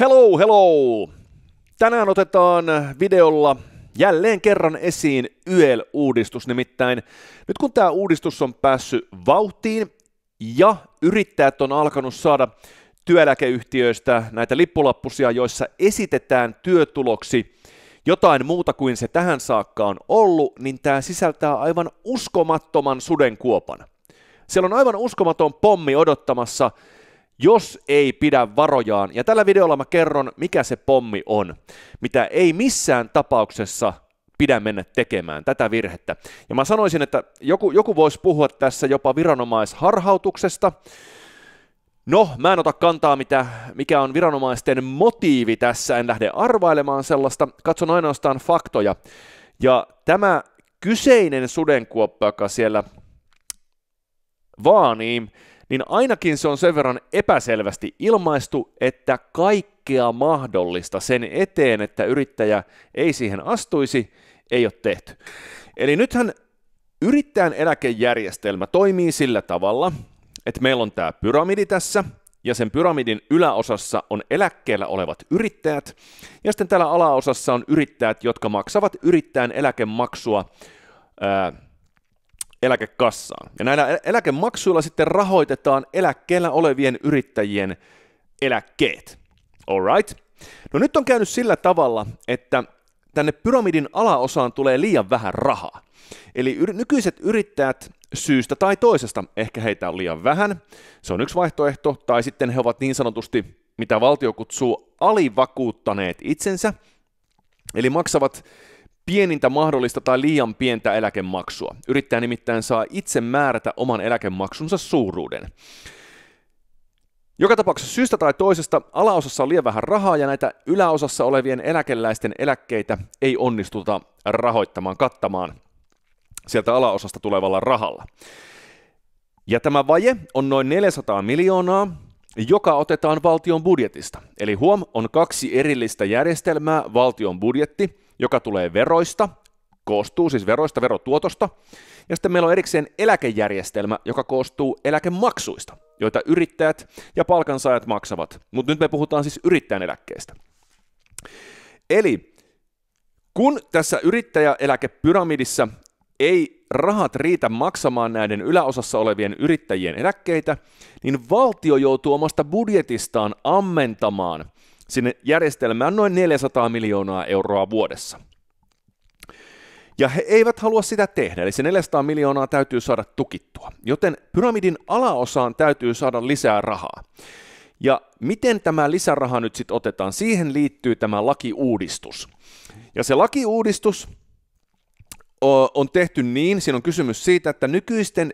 Hello, hello! Tänään otetaan videolla jälleen kerran esiin YEL-uudistus, nimittäin nyt kun tämä uudistus on päässyt vauhtiin ja yrittäjät on alkanut saada työeläkeyhtiöistä näitä lippulappusia, joissa esitetään työtuloksi jotain muuta kuin se tähän saakka on ollut, niin tämä sisältää aivan uskomattoman sudenkuopan. Siellä on aivan uskomaton pommi odottamassa, jos ei pidä varojaan. Ja tällä videolla mä kerron, mikä se pommi on, mitä ei missään tapauksessa pidä mennä tekemään tätä virhettä. Ja mä sanoisin, että joku, joku voisi puhua tässä jopa viranomaisharhautuksesta. No, mä en ota kantaa, mitä, mikä on viranomaisten motiivi tässä, en lähde arvailemaan sellaista, katson ainoastaan faktoja. Ja tämä kyseinen sudenkuoppa, joka siellä vaanii, niin ainakin se on sen verran epäselvästi ilmaistu, että kaikkea mahdollista sen eteen, että yrittäjä ei siihen astuisi, ei ole tehty. Eli nythän yrittäjän eläkejärjestelmä toimii sillä tavalla, että meillä on tämä pyramidi tässä, ja sen pyramidin yläosassa on eläkkeellä olevat yrittäjät, ja sitten täällä alaosassa on yrittäjät, jotka maksavat yrittäjän eläkemaksua ää, eläkekassaan. Ja näillä eläkemaksuilla sitten rahoitetaan eläkkeellä olevien yrittäjien eläkkeet. Alright. No nyt on käynyt sillä tavalla, että tänne pyramidin alaosaan tulee liian vähän rahaa. Eli yr- nykyiset yrittäjät syystä tai toisesta, ehkä heitä on liian vähän, se on yksi vaihtoehto, tai sitten he ovat niin sanotusti, mitä valtio kutsuu, alivakuuttaneet itsensä, eli maksavat pienintä mahdollista tai liian pientä eläkemaksua. Yrittäjä nimittäin saa itse määrätä oman eläkemaksunsa suuruuden. Joka tapauksessa syystä tai toisesta alaosassa on liian vähän rahaa ja näitä yläosassa olevien eläkeläisten eläkkeitä ei onnistuta rahoittamaan, kattamaan sieltä alaosasta tulevalla rahalla. Ja tämä vaje on noin 400 miljoonaa, joka otetaan valtion budjetista. Eli huom on kaksi erillistä järjestelmää, valtion budjetti joka tulee veroista, koostuu siis veroista, verotuotosta, ja sitten meillä on erikseen eläkejärjestelmä, joka koostuu eläkemaksuista, joita yrittäjät ja palkansaajat maksavat. Mutta nyt me puhutaan siis yrittäjän eläkkeestä. Eli kun tässä yrittäjäeläkepyramidissa ei rahat riitä maksamaan näiden yläosassa olevien yrittäjien eläkkeitä, niin valtio joutuu omasta budjetistaan ammentamaan sinne järjestelmään noin 400 miljoonaa euroa vuodessa. Ja he eivät halua sitä tehdä, eli se 400 miljoonaa täytyy saada tukittua. Joten pyramidin alaosaan täytyy saada lisää rahaa. Ja miten tämä lisäraha nyt sitten otetaan? Siihen liittyy tämä lakiuudistus. Ja se lakiuudistus on tehty niin, siinä on kysymys siitä, että nykyisten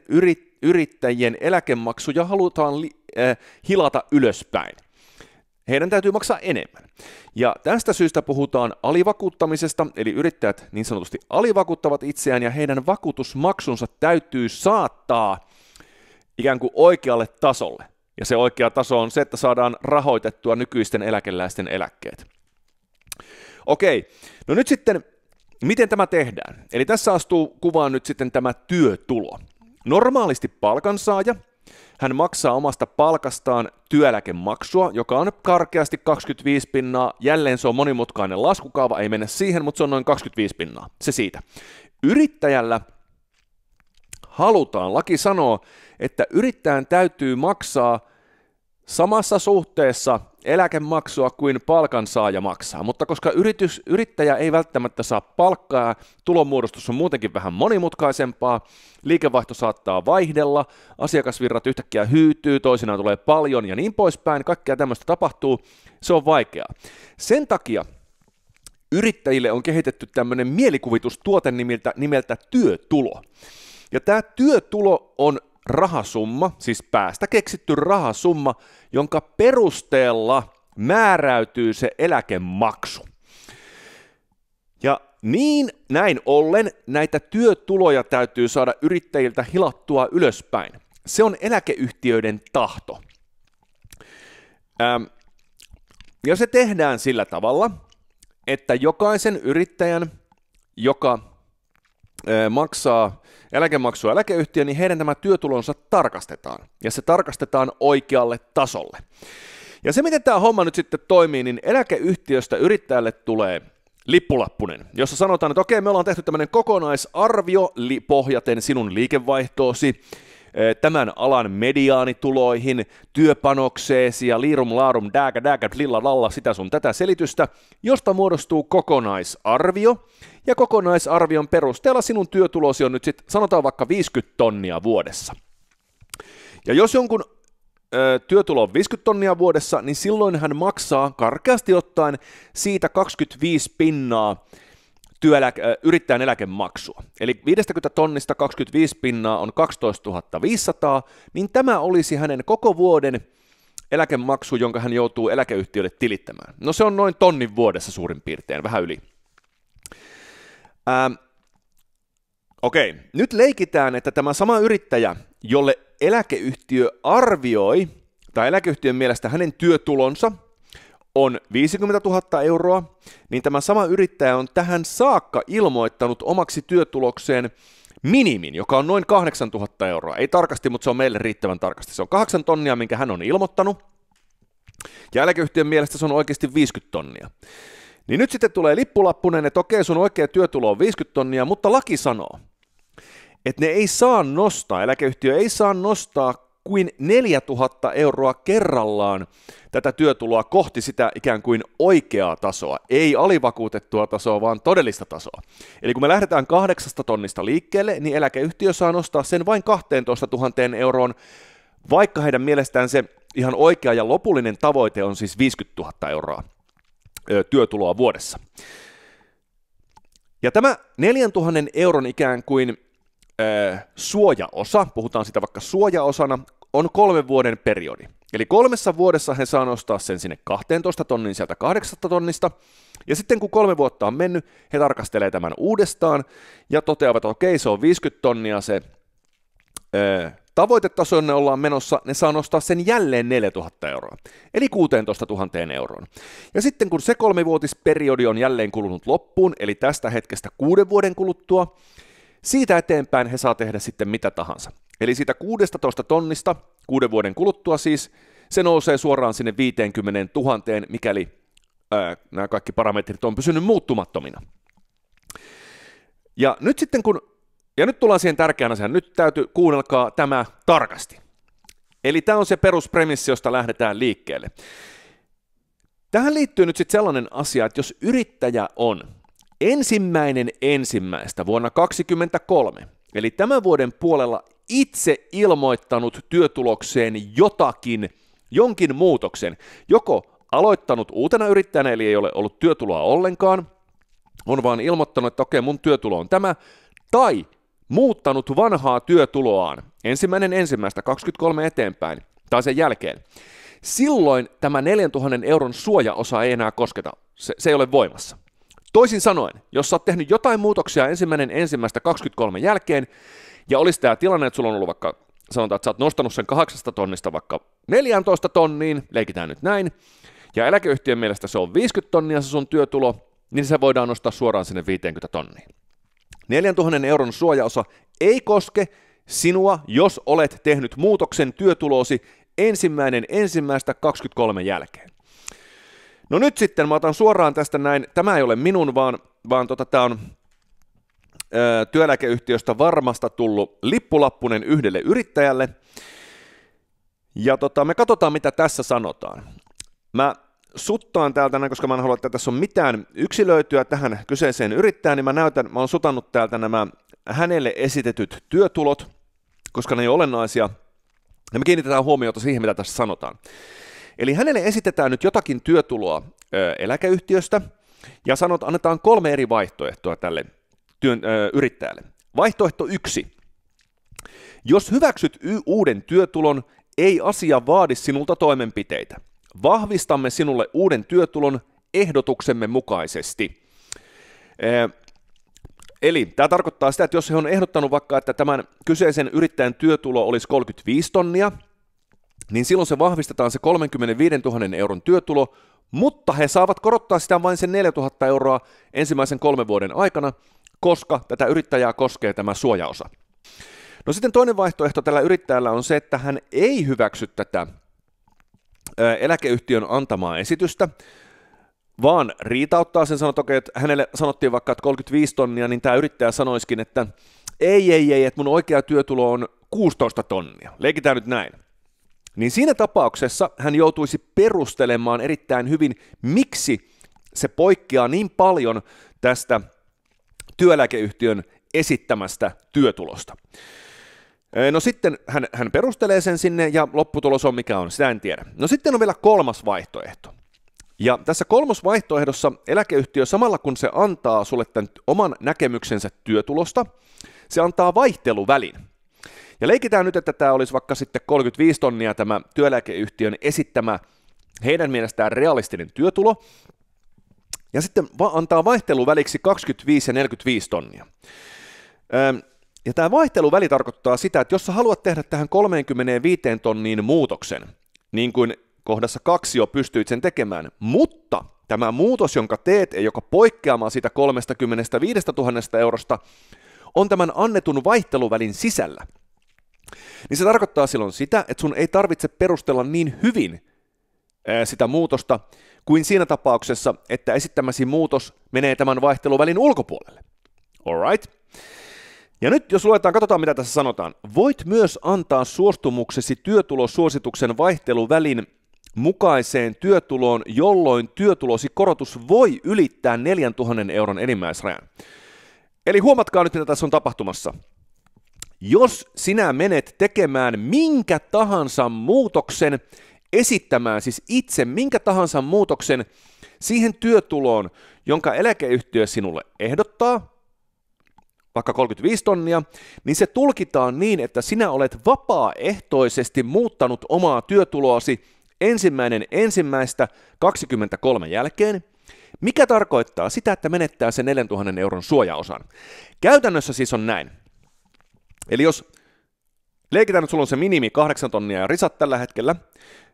yrittäjien eläkemaksuja halutaan li- äh, hilata ylöspäin heidän täytyy maksaa enemmän. Ja tästä syystä puhutaan alivakuuttamisesta, eli yrittäjät niin sanotusti alivakuuttavat itseään ja heidän vakuutusmaksunsa täytyy saattaa ikään kuin oikealle tasolle. Ja se oikea taso on se, että saadaan rahoitettua nykyisten eläkeläisten eläkkeet. Okei, no nyt sitten, miten tämä tehdään? Eli tässä astuu kuvaan nyt sitten tämä työtulo. Normaalisti palkansaaja – hän maksaa omasta palkastaan työeläkemaksua, joka on karkeasti 25 pinnaa. Jälleen se on monimutkainen laskukaava, ei mennä siihen, mutta se on noin 25 pinnaa. Se siitä. Yrittäjällä halutaan, laki sanoo, että yrittäjän täytyy maksaa samassa suhteessa eläkemaksua kuin palkansaaja maksaa, mutta koska yritys, yrittäjä ei välttämättä saa palkkaa, tulonmuodostus on muutenkin vähän monimutkaisempaa, liikevaihto saattaa vaihdella, asiakasvirrat yhtäkkiä hyytyy, toisinaan tulee paljon ja niin poispäin, kaikkea tämmöistä tapahtuu, se on vaikeaa. Sen takia yrittäjille on kehitetty tämmöinen mielikuvitustuote nimeltä, nimeltä työtulo. Ja tämä työtulo on rahasumma, siis päästä keksitty rahasumma, jonka perusteella määräytyy se eläkemaksu. Ja niin näin ollen näitä työtuloja täytyy saada yrittäjiltä hilattua ylöspäin. Se on eläkeyhtiöiden tahto. Ähm, ja se tehdään sillä tavalla, että jokaisen yrittäjän, joka maksaa eläkemaksua eläkeyhtiö, niin heidän tämä työtulonsa tarkastetaan, ja se tarkastetaan oikealle tasolle. Ja se, miten tämä homma nyt sitten toimii, niin eläkeyhtiöstä yrittäjälle tulee lippulappunen, jossa sanotaan, että okei, me ollaan tehty tämmöinen kokonaisarvio pohjaten sinun liikevaihtoosi, tämän alan mediaanituloihin, työpanokseesi ja liirum laarum dääkä dääkä lilla lalla sitä sun tätä selitystä, josta muodostuu kokonaisarvio, ja kokonaisarvion perusteella sinun työtulosi on nyt sitten sanotaan vaikka 50 tonnia vuodessa. Ja jos jonkun ö, työtulo on 50 tonnia vuodessa, niin silloin hän maksaa karkeasti ottaen siitä 25 pinnaa työeläke, yrittäjän eläkemaksua. Eli 50 tonnista 25 pinnaa on 12 500, niin tämä olisi hänen koko vuoden eläkemaksu, jonka hän joutuu eläkeyhtiölle tilittämään. No se on noin tonnin vuodessa suurin piirtein, vähän yli. Ähm, okei, nyt leikitään, että tämä sama yrittäjä, jolle eläkeyhtiö arvioi, tai eläkeyhtiön mielestä hänen työtulonsa – on 50 000 euroa, niin tämä sama yrittäjä on tähän saakka ilmoittanut omaksi työtulokseen minimin, joka on noin 8 000 euroa. Ei tarkasti, mutta se on meille riittävän tarkasti. Se on 8 tonnia, minkä hän on ilmoittanut. Ja eläkeyhtiön mielestä se on oikeasti 50 tonnia. Niin nyt sitten tulee lippulappunen, että okei, sun oikea työtulo on 50 tonnia, mutta laki sanoo, että ne ei saa nostaa, eläkeyhtiö ei saa nostaa kuin 4000 euroa kerrallaan tätä työtuloa kohti sitä ikään kuin oikeaa tasoa, ei alivakuutettua tasoa, vaan todellista tasoa. Eli kun me lähdetään kahdeksasta tonnista liikkeelle, niin eläkeyhtiö saa nostaa sen vain 12 000 euroon, vaikka heidän mielestään se ihan oikea ja lopullinen tavoite on siis 50 000 euroa työtuloa vuodessa. Ja tämä 4000 euron ikään kuin suojaosa, puhutaan sitä vaikka suojaosana, on kolmen vuoden periodi. Eli kolmessa vuodessa he saa nostaa sen sinne 12 tonnin sieltä 8 tonnista, ja sitten kun kolme vuotta on mennyt, he tarkastelee tämän uudestaan ja toteavat, että okei, se on 50 tonnia se öö, tavoitetaso, ne ollaan menossa, ne saa nostaa sen jälleen 4000 euroa, eli 16 000 euroon. Ja sitten kun se kolmivuotisperiodi on jälleen kulunut loppuun, eli tästä hetkestä kuuden vuoden kuluttua, siitä eteenpäin he saa tehdä sitten mitä tahansa. Eli siitä 16 tonnista, kuuden vuoden kuluttua siis, se nousee suoraan sinne 50 000, mikäli ää, nämä kaikki parametrit on pysynyt muuttumattomina. Ja nyt sitten kun, ja nyt tullaan siihen tärkeään asiaan, nyt täytyy kuunnelkaa tämä tarkasti. Eli tämä on se peruspremissi, josta lähdetään liikkeelle. Tähän liittyy nyt sitten sellainen asia, että jos yrittäjä on ensimmäinen ensimmäistä vuonna 2023, eli tämän vuoden puolella itse ilmoittanut työtulokseen jotakin, jonkin muutoksen, joko aloittanut uutena yrittäjänä, eli ei ole ollut työtuloa ollenkaan, on vaan ilmoittanut, että okei, mun työtulo on tämä, tai muuttanut vanhaa työtuloaan ensimmäinen ensimmäistä 23 eteenpäin tai sen jälkeen, silloin tämä 4000 euron suojaosa ei enää kosketa. Se, se ei ole voimassa. Toisin sanoen, jos sä oot tehnyt jotain muutoksia ensimmäinen ensimmäistä 23 jälkeen, ja olisi tämä tilanne, että sulla on ollut vaikka, sanotaan, että sä oot nostanut sen 8 tonnista vaikka 14 tonniin, leikitään nyt näin, ja eläkeyhtiön mielestä se on 50 tonnia se sun työtulo, niin se voidaan nostaa suoraan sinne 50 tonniin. 4000 euron suojaosa ei koske sinua, jos olet tehnyt muutoksen työtulosi ensimmäinen ensimmäistä 23 jälkeen. No nyt sitten mä otan suoraan tästä näin, tämä ei ole minun, vaan, vaan tota, tämä on työeläkeyhtiöstä varmasta tullut lippulappunen yhdelle yrittäjälle. Ja tota, me katsotaan, mitä tässä sanotaan. Mä suttaan täältä, koska mä en halua, että tässä on mitään yksilöityä tähän kyseiseen yrittäjään, niin mä näytän, mä oon sutannut täältä nämä hänelle esitetyt työtulot, koska ne ei ole olennaisia, ja me kiinnitetään huomiota siihen, mitä tässä sanotaan. Eli hänelle esitetään nyt jotakin työtuloa ö, eläkeyhtiöstä, ja sanot, annetaan kolme eri vaihtoehtoa tälle työn, ö, yrittäjälle. Vaihtoehto yksi. Jos hyväksyt y- uuden työtulon, ei asia vaadi sinulta toimenpiteitä. Vahvistamme sinulle uuden työtulon ehdotuksemme mukaisesti. Ee, eli tämä tarkoittaa sitä, että jos he on ehdottanut vaikka, että tämän kyseisen yrittäjän työtulo olisi 35 tonnia, niin silloin se vahvistetaan se 35 000 euron työtulo, mutta he saavat korottaa sitä vain sen 4 000 euroa ensimmäisen kolmen vuoden aikana, koska tätä yrittäjää koskee tämä suojaosa. No sitten toinen vaihtoehto tällä yrittäjällä on se, että hän ei hyväksy tätä eläkeyhtiön antamaa esitystä, vaan riitauttaa sen, sanot, okay, että hänelle sanottiin vaikka, että 35 tonnia, niin tämä yrittäjä sanoisikin, että ei, ei, ei, että mun oikea työtulo on 16 tonnia. Leikitään nyt näin. Niin siinä tapauksessa hän joutuisi perustelemaan erittäin hyvin, miksi se poikkeaa niin paljon tästä työeläkeyhtiön esittämästä työtulosta. No sitten hän, hän perustelee sen sinne ja lopputulos on mikä on, sitä en tiedä. No sitten on vielä kolmas vaihtoehto. Ja tässä kolmas vaihtoehdossa eläkeyhtiö samalla kun se antaa sulle tämän oman näkemyksensä työtulosta, se antaa vaihteluvälin. Ja leikitään nyt, että tämä olisi vaikka sitten 35 tonnia tämä työeläkeyhtiön esittämä heidän mielestään realistinen työtulo, ja sitten va- antaa vaihteluväliksi 25 ja 45 tonnia. Öö, ja tämä vaihteluväli tarkoittaa sitä, että jos sä haluat tehdä tähän 35 tonniin muutoksen, niin kuin kohdassa kaksi jo pystyit sen tekemään, mutta tämä muutos, jonka teet, ja joka poikkeamaan siitä 35 000 eurosta, on tämän annetun vaihteluvälin sisällä. Niin se tarkoittaa silloin sitä, että sun ei tarvitse perustella niin hyvin sitä muutosta, kuin siinä tapauksessa, että esittämäsi muutos menee tämän vaihteluvälin ulkopuolelle. Alright. Ja nyt jos luetaan, katsotaan mitä tässä sanotaan. Voit myös antaa suostumuksesi työtulosuosituksen vaihteluvälin mukaiseen työtuloon, jolloin työtulosi korotus voi ylittää 4000 euron enimmäisrajan. Eli huomatkaa nyt, mitä tässä on tapahtumassa. Jos sinä menet tekemään minkä tahansa muutoksen, esittämään siis itse minkä tahansa muutoksen siihen työtuloon, jonka eläkeyhtiö sinulle ehdottaa, vaikka 35 tonnia, niin se tulkitaan niin, että sinä olet vapaaehtoisesti muuttanut omaa työtuloasi ensimmäinen ensimmäistä 23 jälkeen, mikä tarkoittaa sitä, että menettää sen 4000 euron suojaosan. Käytännössä siis on näin. Eli jos Leikitään, että sulla on se minimi 8 tonnia ja risat tällä hetkellä.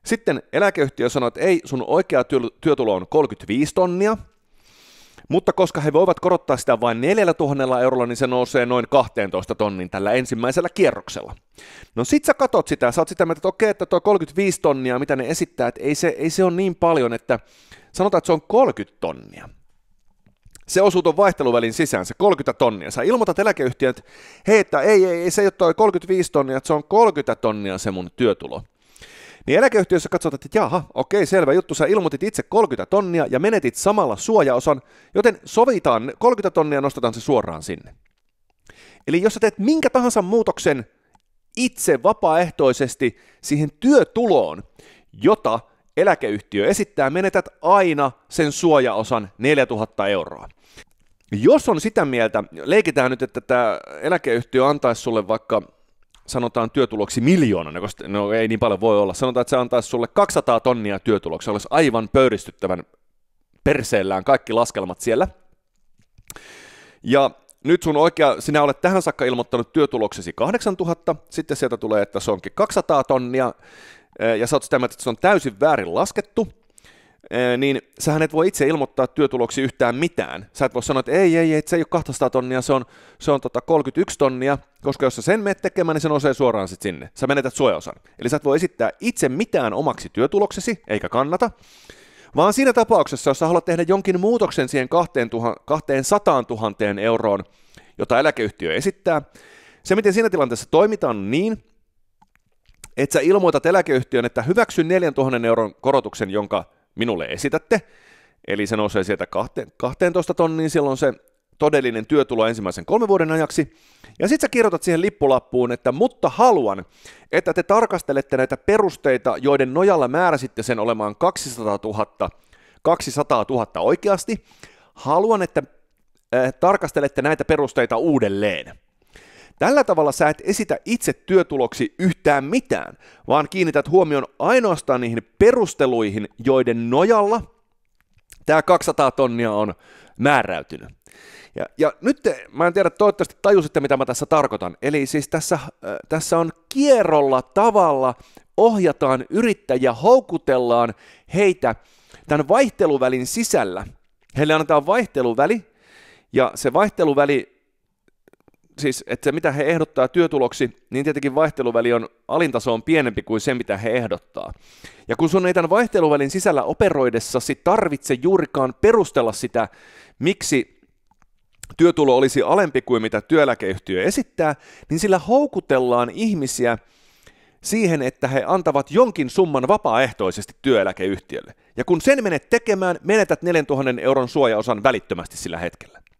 Sitten eläkeyhtiö sanoo, että ei, sun oikea työtulo on 35 tonnia, mutta koska he voivat korottaa sitä vain 4000 eurolla, niin se nousee noin 12 tonnin tällä ensimmäisellä kierroksella. No sit sä katot sitä, sä oot sitä mieltä, että okei, että tuo 35 tonnia, mitä ne esittää, että ei se, ei se ole niin paljon, että sanotaan, että se on 30 tonnia se osuu tuon vaihteluvälin sisään, se 30 tonnia. Sä ilmoitat eläkeyhtiön, että hei, että ei, ei, ei, se ei ole toi 35 tonnia, että se on 30 tonnia se mun työtulo. Niin eläkeyhtiössä katsotaan, että jaha, okei, selvä juttu, sä ilmoitit itse 30 tonnia ja menetit samalla suojaosan, joten sovitaan 30 tonnia ja nostetaan se suoraan sinne. Eli jos sä teet minkä tahansa muutoksen itse vapaaehtoisesti siihen työtuloon, jota eläkeyhtiö esittää, menetät aina sen suojaosan 4000 euroa. Jos on sitä mieltä, leikitään nyt, että tämä eläkeyhtiö antaisi sulle vaikka sanotaan työtuloksi miljoona, koska no ei niin paljon voi olla, sanotaan, että se antaisi sulle 200 tonnia työtuloksi, olisi aivan pöyristyttävän perseellään kaikki laskelmat siellä. Ja nyt sun oikea, sinä olet tähän saakka ilmoittanut työtuloksesi 8000, sitten sieltä tulee, että se onkin 200 tonnia, ja sä oot sitä mieltä, että se on täysin väärin laskettu, niin sähän et voi itse ilmoittaa työtuloksi yhtään mitään. Sä et voi sanoa, että ei, ei, ei, se ei ole 200 tonnia, se on, se on tota 31 tonnia, koska jos sä sen menet tekemään, niin se nousee suoraan sitten sinne. Sä menetät suojaosan. Eli sä et voi esittää itse mitään omaksi työtuloksesi, eikä kannata, vaan siinä tapauksessa, jos sä haluat tehdä jonkin muutoksen siihen 200 000 euroon, jota eläkeyhtiö esittää, se miten siinä tilanteessa toimitaan niin, että sä ilmoitat eläkeyhtiön, että hyväksyn 4000 euron korotuksen, jonka minulle esitätte, eli se nousee sieltä 12 tonniin, silloin se todellinen työtulo ensimmäisen kolmen vuoden ajaksi, ja sitten sä kirjoitat siihen lippulappuun, että mutta haluan, että te tarkastelette näitä perusteita, joiden nojalla määräsitte sen olemaan 200 000, 200 000 oikeasti, haluan, että äh, tarkastelette näitä perusteita uudelleen. Tällä tavalla sä et esitä itse työtuloksi yhtään mitään, vaan kiinnität huomion ainoastaan niihin perusteluihin, joiden nojalla tämä 200 tonnia on määräytynyt. Ja, ja nyt te, mä en tiedä, toivottavasti tajusitte, mitä mä tässä tarkoitan. Eli siis tässä, äh, tässä on kierrolla tavalla ohjataan yrittäjiä, houkutellaan heitä tämän vaihteluvälin sisällä. Heille annetaan vaihteluväli, ja se vaihteluväli siis, että se mitä he ehdottaa työtuloksi, niin tietenkin vaihteluväli on alintaso on pienempi kuin se, mitä he ehdottaa. Ja kun sun ei tämän vaihteluvälin sisällä operoidessasi tarvitse juurikaan perustella sitä, miksi työtulo olisi alempi kuin mitä työeläkeyhtiö esittää, niin sillä houkutellaan ihmisiä siihen, että he antavat jonkin summan vapaaehtoisesti työeläkeyhtiölle. Ja kun sen menet tekemään, menetät 4000 euron suojaosan välittömästi sillä hetkellä.